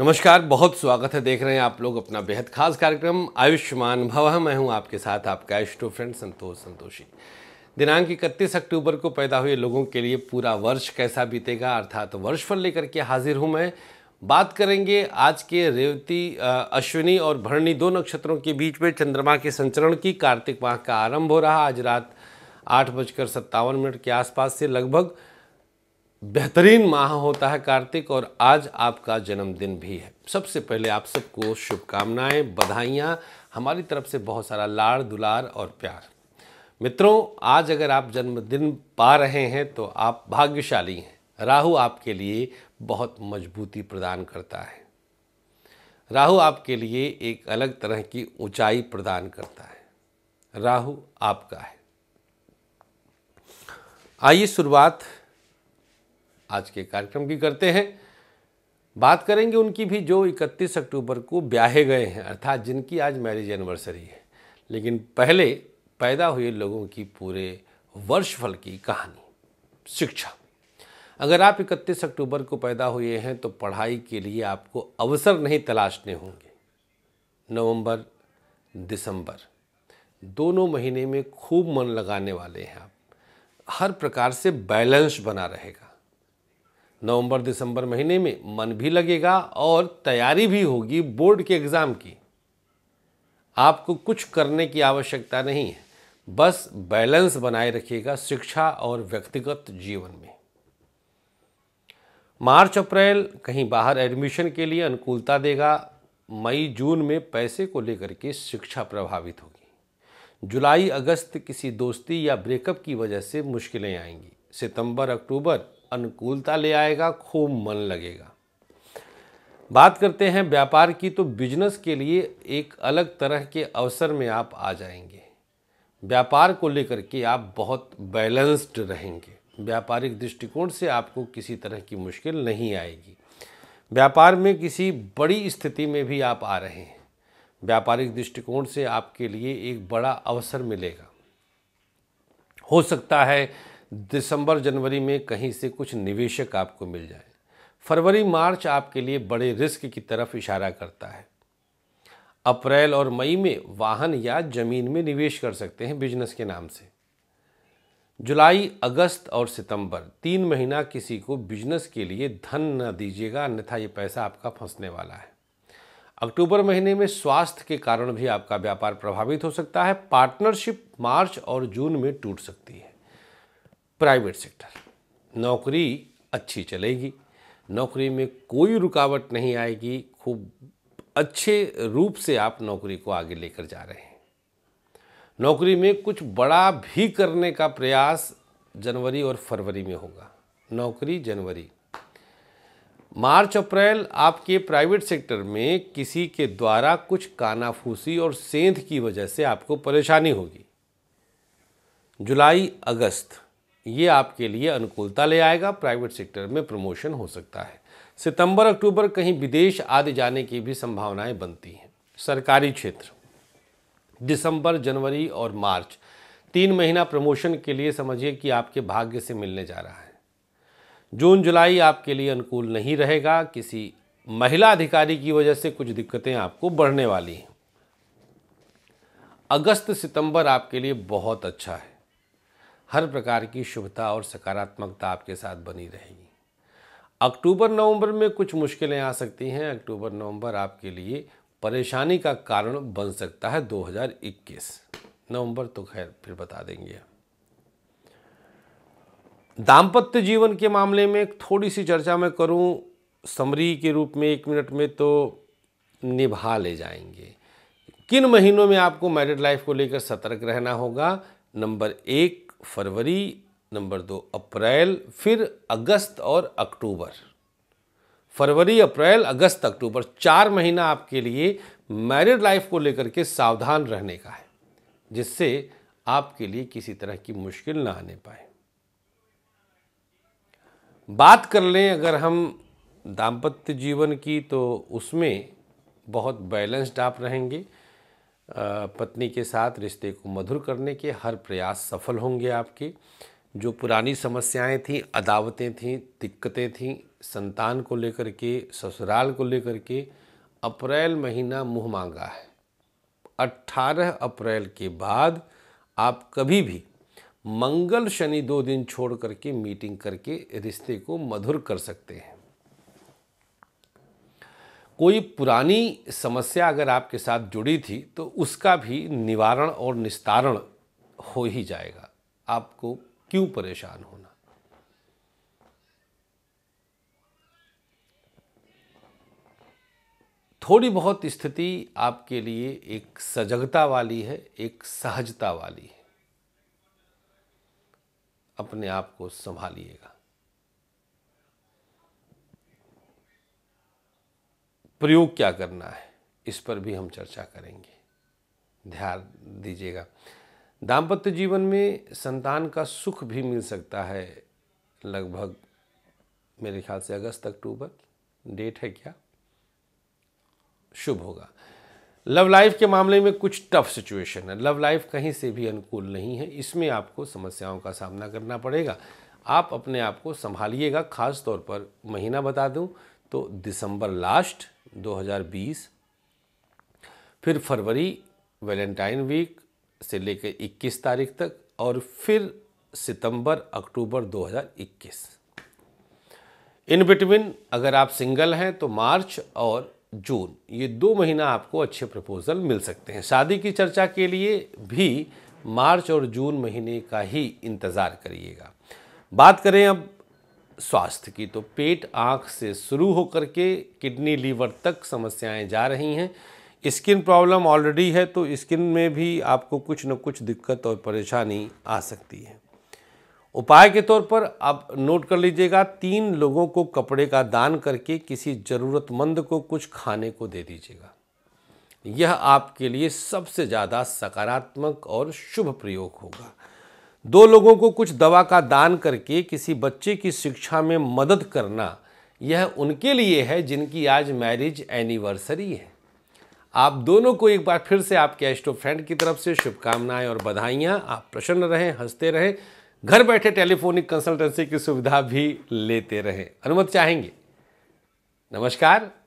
नमस्कार बहुत स्वागत है देख रहे हैं आप लोग अपना बेहद खास कार्यक्रम आयुष्मान भव मैं हूं आपके साथ आपका एस्ट्रो फ्रेंड संतोष संतोषी दिनांक इकतीस अक्टूबर को पैदा हुए लोगों के लिए पूरा वर्ष कैसा बीतेगा अर्थात वर्ष फल लेकर के हाजिर हूं मैं बात करेंगे आज के रेवती अश्विनी और भरणी दो नक्षत्रों के बीच में चंद्रमा के संचरण की कार्तिक माह का आरंभ हो रहा आज रात आठ बजकर सत्तावन मिनट के आसपास से लगभग बेहतरीन माह होता है कार्तिक और आज आपका जन्मदिन भी है सबसे पहले आप सबको शुभकामनाएं बधाइयाँ हमारी तरफ से बहुत सारा लाड़ दुलार और प्यार मित्रों आज अगर आप जन्मदिन पा रहे हैं तो आप भाग्यशाली हैं राहु आपके लिए बहुत मजबूती प्रदान करता है राहु आपके लिए एक अलग तरह की ऊंचाई प्रदान करता है राहु आपका है आइए शुरुआत आज के कार्यक्रम की करते हैं बात करेंगे उनकी भी जो 31 अक्टूबर को ब्याहे गए हैं अर्थात जिनकी आज मैरिज एनिवर्सरी है लेकिन पहले पैदा हुए लोगों की पूरे वर्षफल की कहानी शिक्षा अगर आप 31 अक्टूबर को पैदा हुए हैं तो पढ़ाई के लिए आपको अवसर नहीं तलाशने होंगे नवंबर दिसंबर दोनों महीने में खूब मन लगाने वाले हैं आप हर प्रकार से बैलेंस बना रहेगा नवंबर दिसंबर महीने में मन भी लगेगा और तैयारी भी होगी बोर्ड के एग्ज़ाम की आपको कुछ करने की आवश्यकता नहीं है बस बैलेंस बनाए रखिएगा शिक्षा और व्यक्तिगत जीवन में मार्च अप्रैल कहीं बाहर एडमिशन के लिए अनुकूलता देगा मई जून में पैसे को लेकर के शिक्षा प्रभावित होगी जुलाई अगस्त किसी दोस्ती या ब्रेकअप की वजह से मुश्किलें आएंगी सितंबर अक्टूबर अनुकूलता ले आएगा खूब मन लगेगा बात करते हैं व्यापार की तो बिजनेस के लिए एक अलग तरह के अवसर में आप आ जाएंगे व्यापार को लेकर के आप बहुत बैलेंस्ड रहेंगे व्यापारिक दृष्टिकोण से आपको किसी तरह की मुश्किल नहीं आएगी व्यापार में किसी बड़ी स्थिति में भी आप आ रहे हैं व्यापारिक दृष्टिकोण से आपके लिए एक बड़ा अवसर मिलेगा हो सकता है दिसंबर जनवरी में कहीं से कुछ निवेशक आपको मिल जाए फरवरी मार्च आपके लिए बड़े रिस्क की तरफ इशारा करता है अप्रैल और मई में वाहन या जमीन में निवेश कर सकते हैं बिजनेस के नाम से जुलाई अगस्त और सितंबर तीन महीना किसी को बिजनेस के लिए धन न दीजिएगा अन्यथा ये पैसा आपका फंसने वाला है अक्टूबर महीने में स्वास्थ्य के कारण भी आपका व्यापार प्रभावित हो सकता है पार्टनरशिप मार्च और जून में टूट सकती है प्राइवेट सेक्टर नौकरी अच्छी चलेगी नौकरी में कोई रुकावट नहीं आएगी खूब अच्छे रूप से आप नौकरी को आगे लेकर जा रहे हैं नौकरी में कुछ बड़ा भी करने का प्रयास जनवरी और फरवरी में होगा नौकरी जनवरी मार्च अप्रैल आपके प्राइवेट सेक्टर में किसी के द्वारा कुछ कानाफूसी और सेंध की वजह से आपको परेशानी होगी जुलाई अगस्त ये आपके लिए अनुकूलता ले आएगा प्राइवेट सेक्टर में प्रमोशन हो सकता है सितंबर अक्टूबर कहीं विदेश आदि जाने की भी संभावनाएं बनती हैं सरकारी क्षेत्र दिसंबर जनवरी और मार्च तीन महीना प्रमोशन के लिए समझिए कि आपके भाग्य से मिलने जा रहा है जून जुलाई आपके लिए अनुकूल नहीं रहेगा किसी महिला अधिकारी की वजह से कुछ दिक्कतें आपको बढ़ने वाली हैं अगस्त सितंबर आपके लिए बहुत अच्छा है हर प्रकार की शुभता और सकारात्मकता आपके साथ बनी रहेगी अक्टूबर नवंबर में कुछ मुश्किलें आ सकती हैं अक्टूबर नवंबर आपके लिए परेशानी का कारण बन सकता है 2021 नवंबर तो खैर फिर बता देंगे दाम्पत्य जीवन के मामले में थोड़ी सी चर्चा मैं करूं समरी के रूप में एक मिनट में तो निभा ले जाएंगे किन महीनों में आपको मैरिड लाइफ को लेकर सतर्क रहना होगा नंबर एक फरवरी नंबर दो अप्रैल फिर अगस्त और अक्टूबर फरवरी अप्रैल अगस्त अक्टूबर चार महीना आपके लिए मैरिड लाइफ को लेकर के सावधान रहने का है जिससे आपके लिए किसी तरह की मुश्किल ना आने पाए बात कर लें अगर हम दाम्पत्य जीवन की तो उसमें बहुत बैलेंस्ड आप रहेंगे पत्नी के साथ रिश्ते को मधुर करने के हर प्रयास सफल होंगे आपके जो पुरानी समस्याएं थीं अदावतें थीं दिक्कतें थीं संतान को लेकर के ससुराल को लेकर के अप्रैल महीना मुँह मांगा है 18 अप्रैल के बाद आप कभी भी मंगल शनि दो दिन छोड़ करके मीटिंग करके रिश्ते को मधुर कर सकते हैं कोई पुरानी समस्या अगर आपके साथ जुड़ी थी तो उसका भी निवारण और निस्तारण हो ही जाएगा आपको क्यों परेशान होना थोड़ी बहुत स्थिति आपके लिए एक सजगता वाली है एक सहजता वाली है अपने आप को संभालिएगा प्रयोग क्या करना है इस पर भी हम चर्चा करेंगे ध्यान दीजिएगा दाम्पत्य जीवन में संतान का सुख भी मिल सकता है लगभग मेरे ख्याल से अगस्त अक्टूबर डेट है क्या शुभ होगा लव लाइफ के मामले में कुछ टफ सिचुएशन है लव लाइफ कहीं से भी अनुकूल नहीं है इसमें आपको समस्याओं का सामना करना पड़ेगा आप अपने आप को संभालिएगा खास तौर पर महीना बता दूं तो दिसंबर लास्ट 2020 फिर फरवरी वैलेंटाइन वीक से लेकर 21 तारीख तक और फिर सितंबर अक्टूबर 2021 इन बिटवीन अगर आप सिंगल हैं तो मार्च और जून ये दो महीना आपको अच्छे प्रपोजल मिल सकते हैं शादी की चर्चा के लिए भी मार्च और जून महीने का ही इंतज़ार करिएगा बात करें अब स्वास्थ्य की तो पेट आँख से शुरू होकर के किडनी लीवर तक समस्याएं जा रही हैं स्किन प्रॉब्लम ऑलरेडी है तो स्किन में भी आपको कुछ न कुछ दिक्कत और परेशानी आ सकती है उपाय के तौर पर आप नोट कर लीजिएगा तीन लोगों को कपड़े का दान करके किसी ज़रूरतमंद को कुछ खाने को दे दीजिएगा यह आपके लिए सबसे ज़्यादा सकारात्मक और शुभ प्रयोग होगा दो लोगों को कुछ दवा का दान करके किसी बच्चे की शिक्षा में मदद करना यह उनके लिए है जिनकी आज मैरिज एनिवर्सरी है आप दोनों को एक बार फिर से आपके एस्टो फ्रेंड की तरफ से शुभकामनाएं और बधाइयाँ आप प्रसन्न रहें हंसते रहें घर बैठे टेलीफोनिक कंसल्टेंसी की सुविधा भी लेते रहें अनुमत चाहेंगे नमस्कार